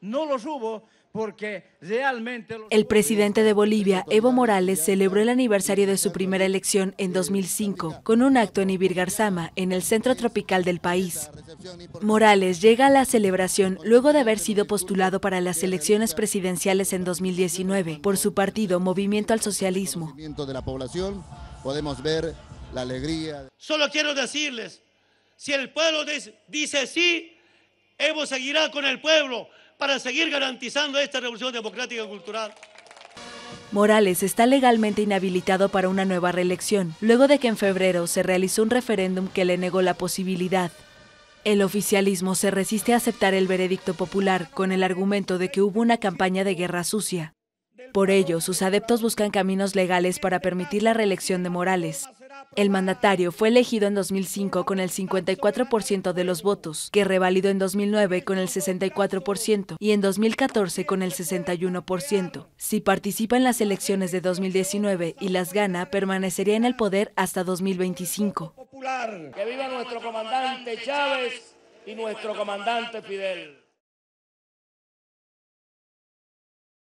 no lo porque realmente... El presidente de Bolivia, Evo Morales, celebró el aniversario de su primera elección en 2005 con un acto en Ibirgarzama, en el centro tropical del país. Morales llega a la celebración luego de haber sido postulado para las elecciones presidenciales en 2019 por su partido Movimiento al Socialismo. De la población, podemos ver la alegría. Solo quiero decirles, si el pueblo dice sí, Evo seguirá con el pueblo para seguir garantizando esta revolución democrática y cultural. Morales está legalmente inhabilitado para una nueva reelección, luego de que en febrero se realizó un referéndum que le negó la posibilidad. El oficialismo se resiste a aceptar el veredicto popular con el argumento de que hubo una campaña de guerra sucia. Por ello, sus adeptos buscan caminos legales para permitir la reelección de Morales. El mandatario fue elegido en 2005 con el 54% de los votos, que revalidó en 2009 con el 64% y en 2014 con el 61%. Si participa en las elecciones de 2019 y las gana, permanecería en el poder hasta 2025. Que viva nuestro comandante Chávez y nuestro comandante Fidel.